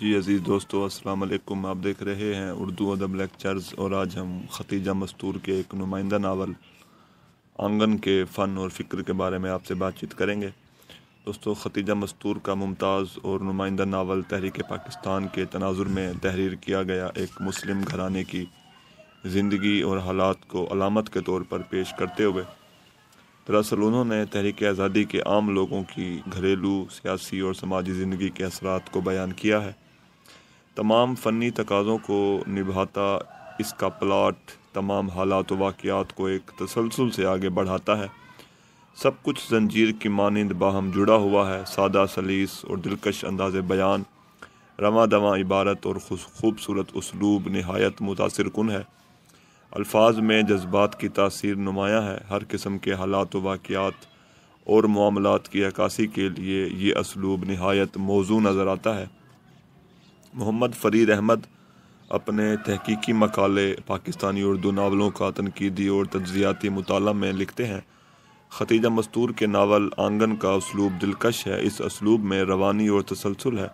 जी अज़ीज़ दोस्तों अस्सलाम वालेकुम आप देख रहे हैं उर्दू अदब लेक्चर्स और आज हम खतीजा मस्तूर के एक नुमाइंदा नावल आंगन के फ़न और फ़िक्र के बारे में आपसे बातचीत करेंगे दोस्तों खतीजा मस्तूर का मुमताज़ और नुमाइंदा नावल तहरीक पाकिस्तान के तनाजुर में तहरीर किया गया एक मुस्लिम घराने की ज़िंदगी और हालात को अलामत के तौर पर पेश करते हुए दरअसल उन्होंने तहरीक आज़ादी के आम लोगों की घरेलू सियासी और समाजी ज़िंदगी के असरात को बयान किया है तमाम फ़नी तकाज़ों को निभाता इसका प्लाट तमाम हालात वाक़ात को एक तसलसल से आगे बढ़ाता है सब कुछ जंजीर की मानंद बाहम जुड़ा हुआ है सादा सलीस और दिलकश अंदाज बयान रवा दवा इबारत और खूबसूरत उसलूब नहायत मुतासर कन है अल्फाज में जज्बात की तासीर नुमाया है हर किस्म के हालात वाक़ात और मामलत की अक्सी के लिए ये इसलूब नहायत मौजू नज़र आता है मोहम्मद फरीद अहमद अपने तहकीकी मकाले पाकिस्तानी उर्दू नावलों का तनकीदी और तजियाती मताल में लिखते हैं खतीजा मस्तूर के नावल आंगन का उसलूब दिलकश है इस असलूब में रवानी और तसलसल है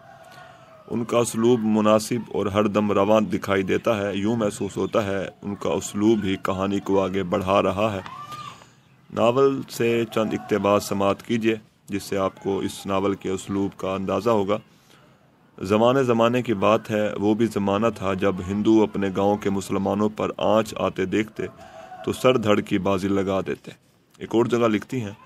उनका उसलूब मुनासिब और हर दम रवा दिखाई देता है यूँ महसूस होता है उनका उसलूब ही कहानी को आगे बढ़ा रहा है नावल से चंद इकतबास समात कीजिए जिससे आपको इस नावल के उसलूब का अंदाज़ा होगा ज़माने ज़माने की बात है वो भी ज़माना था जब हिंदू अपने गांव के मुसलमानों पर आँच आते देखते तो सर धड़ की बाजी लगा देते एक और जगह लिखती हैं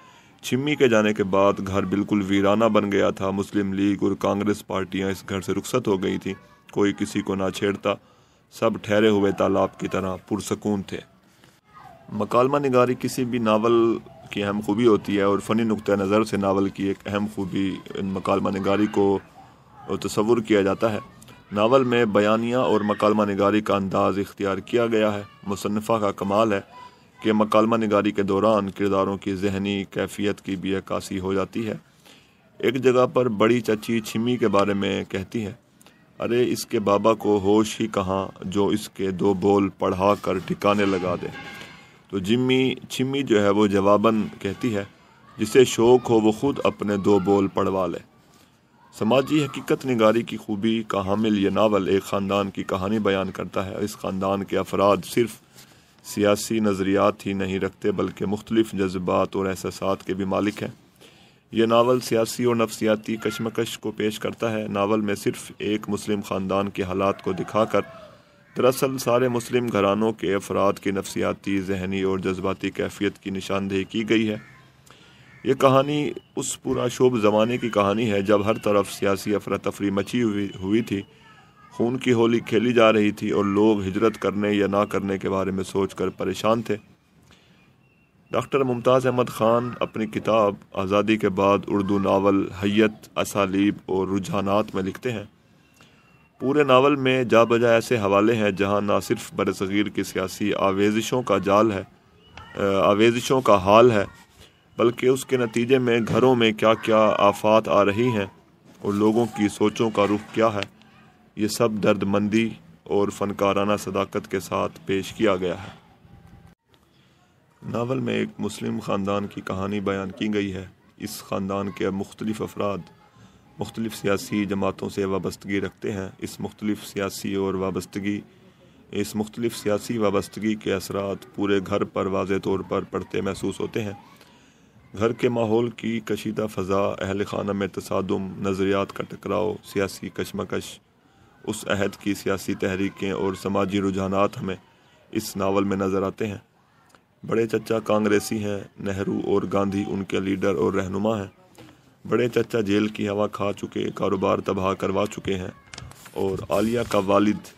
छिम्मी के जाने के बाद घर बिल्कुल वीराना बन गया था मुस्लिम लीग और कांग्रेस पार्टियां इस घर से रुखसत हो गई थी कोई किसी को ना छेड़ता सब ठहरे हुए तालाब की तरह पुरसकून थे मकालमा निगारी किसी भी नावल की अहम खूबी होती है और फ़नी नुक़ नज़र से नावल की एक अहम खूबी मकालमा नगारी को और तस्वुर किया जाता है नावल में बयानिया और मकालमा नगारी का अंदाज इख्तियार किया गया है मुसनफ़ा का कमाल है कि मकालमा नगारी के दौरान किरदारों की जहनी कैफियत की भी अक्सी हो जाती है एक जगह पर बड़ी चची छिमी के बारे में कहती है अरे इसके बाबा को होश ही कहाँ जो इसके दो बोल पढ़ा कर ठिकाने लगा दे तो जिम्मी छिमी जो है वो जवाबन कहती है जिसे शौक़ हो वो ख़ुद अपने दो बोल पढ़वा ले समाजी हकीकत नगारी की खूबी का हामिल यह नावल एक ख़ानदान की कहानी बयान करता है इस ख़ानदान के अफराद सिर्फ सियासी नज़रियात ही नहीं रखते बल्कि मुख्तलिफ जज्बात और एहसास के भी मालिक हैं यह नावल सियासी और नफसियाती कशमकश को पेश करता है नावल में सिर्फ एक मुस्लिम ख़ानदान के हालात को दिखाकर दरअसल सारे मुस्लिम घरानों के अफराद की नफसियाती जहनी और जज्बाती कैफियत की निशानदेही की गई है ये कहानी उस पूरा शोभ ज़माने की कहानी है जब हर तरफ सियासी अफरा तफरी मची हुई हुई थी खून की होली खेली जा रही थी और लोग हिजरत करने या ना करने के बारे में सोच कर परेशान थे डॉक्टर मुमताज़ अहमद ख़ान अपनी किताब आज़ादी के बाद उर्दू नावल हैत असालीब और रुझानात में लिखते हैं पूरे नावल में जा बजा ऐसे हवाले हैं जहां ना सिर्फ बरसग़ीर की सियासी आवेजिशों का जाल है आवेजिशों का हाल है बल्कि उसके नतीजे में घरों में क्या क्या आफात आ रही हैं और लोगों की सोचों का रुख क्या है ये सब दर्दमंदी और फनकाराना सदाकत के साथ पेश किया गया है नावल में एक मुस्लिम ख़ानदान की कहानी बयान की गई है इस ख़ानदान के मुख्तलिफ अफराद मुख्तलिफ सियासी जमातों से वाबस्तगी रखते हैं इस मुख्तलिफ सियासी और वाबस्तगी इस मुख्तलिफ सियासी वाबस्तगी के असरात पूरे घर पर वाज तौर पर पड़ते महसूस होते हैं घर के माहौल की कशीदा फ़जा अहल खाना में तसादम नज़रियात का टकराव सियासी कशमकश उस अहद की सियासी तहरीकें और समाजी रुझानात हमें इस नावल में नज़र आते हैं बड़े चचा कांग्रेसी हैं नेहरू और गांधी उनके लीडर और रहनुमा हैं बड़े चचा जेल की हवा खा चुके कारोबार तबाह करवा चुके हैं और आलिया का वालिद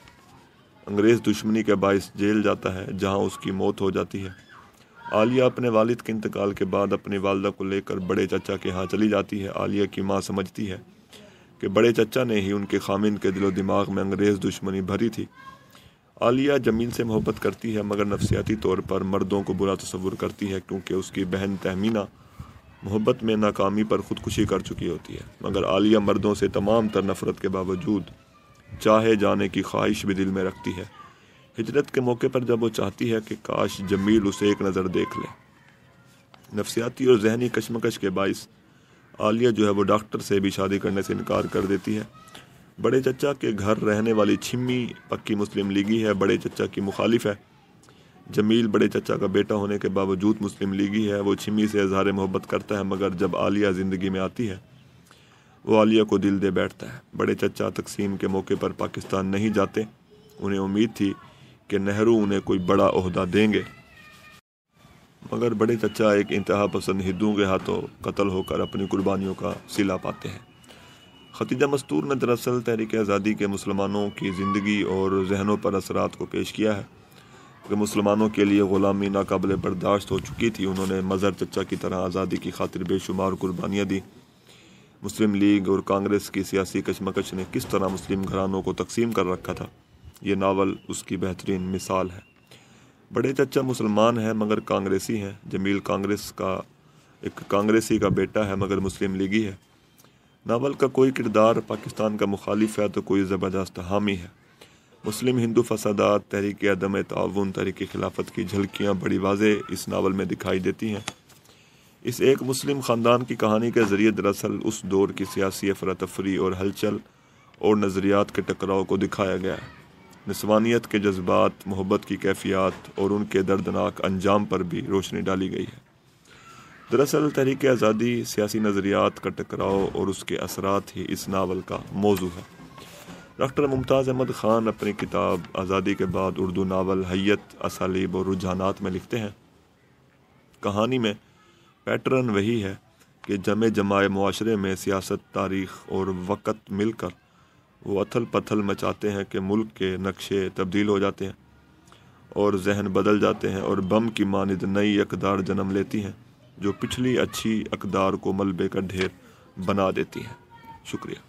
अंग्रेज़ दुश्मनी के बायस जेल जाता है जहाँ उसकी मौत हो जाती है आलिया अपने वालिद के इंतकाल के बाद अपनी वालदा को लेकर बड़े चचा के यहाँ चली जाती है आलिया की माँ समझती है कि बड़े चचा ने ही उनके खामिन के दिलो दिमाग में अंग्रेज़ दुश्मनी भरी थी आलिया जमील से मोहब्बत करती है मगर नफसियाती तौर पर मर्दों को बुरा तस्वुर करती है क्योंकि उसकी बहन तहमीना मोहब्बत में नाकामी पर खुदकुशी कर चुकी होती है मगर आलिया मर्दों से तमाम तर नफरत के बावजूद चाहे जाने की ख्वाहिश भी दिल में रखती है हिजरत के मौके पर जब वो चाहती है कि काश जमील उसे एक नज़र देख ले नफसियाती और जहनी कशमकश के बायस आलिया जो है वो डॉक्टर से भी शादी करने से इनकार कर देती है बड़े चचा के घर रहने वाली छिमी पक्की मुस्लिम लीगी है बड़े चचा की मुखालिफ है जमील बड़े चचा का बेटा होने के बावजूद मुस्लिम लीगी है वो छिमी से इजहार मोहब्बत करता है मगर जब आलिया ज़िंदगी में आती है वो आलिया को दिल दे बैठता है बड़े चचा तकसीम के मौके पर पाकिस्तान नहीं जाते उन्हें उम्मीद थी कि नेहरू उन्हें कोई बड़ा अहदा देंगे मगर बड़े चचा एक इंतहा पसंद हिंदुओं के हाथों कत्ल होकर अपनी कुर्बानियों का सिला पाते हैं खतीजा मस्तूर ने दरअसल तहरीक आज़ादी के मुसलमानों की ज़िंदगी और जहनों पर असरात को पेश किया है कि मुसलमानों के लिए ग़ुलामी नाकबले बर्दाश्त हो चुकी थी उन्होंने मज़हर चचा की तरह आज़ादी की खातिर बेशुमार कुर्बानियाँ दी मुस्लिम लीग और कांग्रेस की सियासी कशमकश ने किस तरह मुस्लिम घरानों को तकसीम कर रखा था ये नावल उसकी बेहतरीन मिसाल है बड़े चचा मुसलमान हैं मगर कांग्रेसी हैं जमील कांग्रेस का एक कांग्रेसी का बेटा है मगर मुस्लिम लीगी है नावल का कोई किरदार पाकिस्तान का मुखालिफ है तो कोई ज़बरदस्त हामी है मुस्लिम हिंदू फसादात तहरीक अदम ताउन तहरीक खिलाफत की झलकियाँ बड़ी वाजे इस नावल में दिखाई देती हैं इस एक मुस्लिम ख़ानदान की कहानी के ज़रिए दरअसल उस दौर की सियासी अफरा तफरी और हलचल और नज़रियात के टकराव को दिखाया गया है नस्वानियत के जज्बात मोहब्बत की कैफियत और उनके दर्दनाक अंजाम पर भी रोशनी डाली गई है दरअसल तहरीक आज़ादी सियासी नज़रियात का टकराव और उसके असरात ही इस नावल का मौजू है डॉक्टर मुमताज़ अहमद ख़ान अपनी किताब आज़ादी के बाद उर्दू नावल हैत असालीब और रुझानात में लिखते हैं कहानी में पैटर्न वही है कि जमे जमाए माशरे में सियासत तारीख और वक़्त मिलकर वो अथल पथल मचाते हैं कि मुल्क के नक्शे तब्दील हो जाते हैं और जहन बदल जाते हैं और बम की मानद नई अकदार जन्म लेती हैं जो पिछली अच्छी अकदार को मलबे का ढेर बना देती हैं शुक्रिया